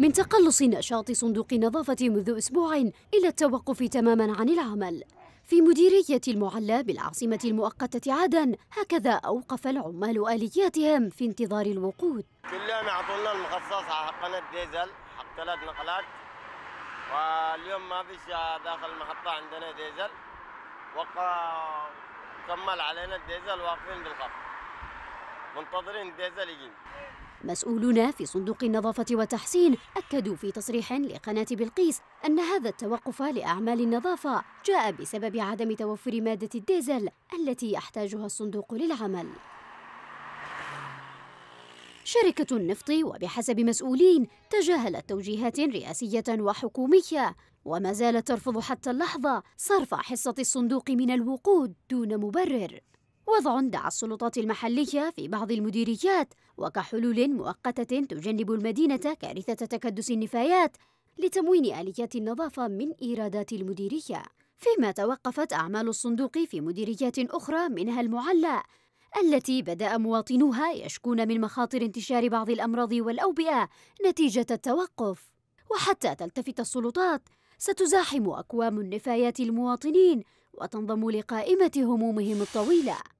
من تقلص نشاط صندوق النظافة منذ أسبوع إلى التوقف تماما عن العمل في مديرية المعلى بالعاصمة المؤقتة عدن هكذا أوقف العمال آلياتهم في انتظار الوقود كلنا عطلنا المخصص حقنا الديزل حق ثلاث نقلات واليوم ما فيش داخل المحطة عندنا ديزل وقع كمل علينا الديزل واقفين بالخط منتظرين الديزل يجي مسؤولون في صندوق النظافة والتحسين أكدوا في تصريح لقناة بلقيس أن هذا التوقف لأعمال النظافة جاء بسبب عدم توفر مادة الديزل التي يحتاجها الصندوق للعمل شركة النفط وبحسب مسؤولين تجاهلت توجيهات رئاسية وحكومية وما زالت ترفض حتى اللحظة صرف حصة الصندوق من الوقود دون مبرر وضع دعا السلطات المحلية في بعض المديريات وكحلول مؤقتة تجنب المدينة كارثة تكدس النفايات لتموين آليات النظافة من إيرادات المديرية فيما توقفت أعمال الصندوق في مديريات أخرى منها المعلى التي بدأ مواطنوها يشكون من مخاطر انتشار بعض الأمراض والأوبئة نتيجة التوقف وحتى تلتفت السلطات ستزاحم أكوام النفايات المواطنين وتنضم لقائمة همومهم الطويلة